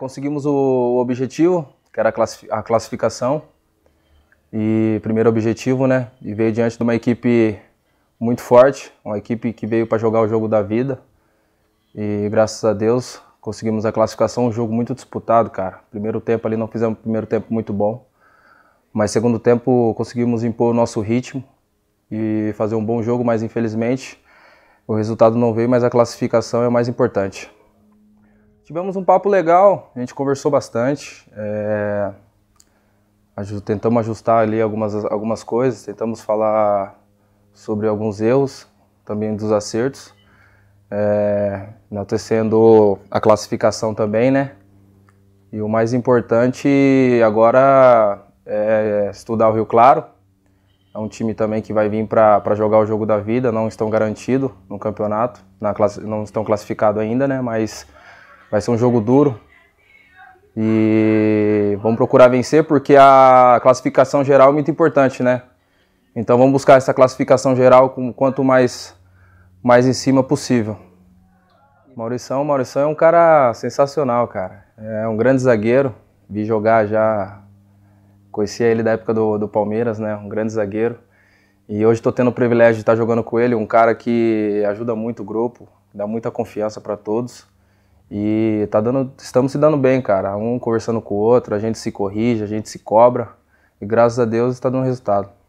conseguimos o objetivo, que era a classificação. E primeiro objetivo, né? E veio diante de uma equipe muito forte, uma equipe que veio para jogar o jogo da vida. E graças a Deus conseguimos a classificação, um jogo muito disputado, cara. Primeiro tempo ali não fizemos um primeiro tempo muito bom, mas segundo tempo conseguimos impor o nosso ritmo e fazer um bom jogo, mas infelizmente o resultado não veio, mas a classificação é o mais importante. Tivemos um papo legal, a gente conversou bastante. É, tentamos ajustar ali algumas, algumas coisas, tentamos falar sobre alguns erros, também dos acertos. É, a classificação também, né? E o mais importante agora é estudar o Rio Claro. É um time também que vai vir para jogar o jogo da vida, não estão garantidos no campeonato, na classe, não estão classificados ainda, né? Mas Vai ser um jogo duro. E vamos procurar vencer porque a classificação geral é muito importante, né? Então vamos buscar essa classificação geral com quanto mais mais em cima possível. Maurição, Maurição é um cara sensacional, cara. É um grande zagueiro. Vi jogar já, conhecia ele da época do, do Palmeiras, né? Um grande zagueiro. E hoje estou tendo o privilégio de estar jogando com ele, um cara que ajuda muito o grupo, dá muita confiança para todos. E tá dando, estamos se dando bem, cara. Um conversando com o outro, a gente se corrige, a gente se cobra. E graças a Deus está dando resultado.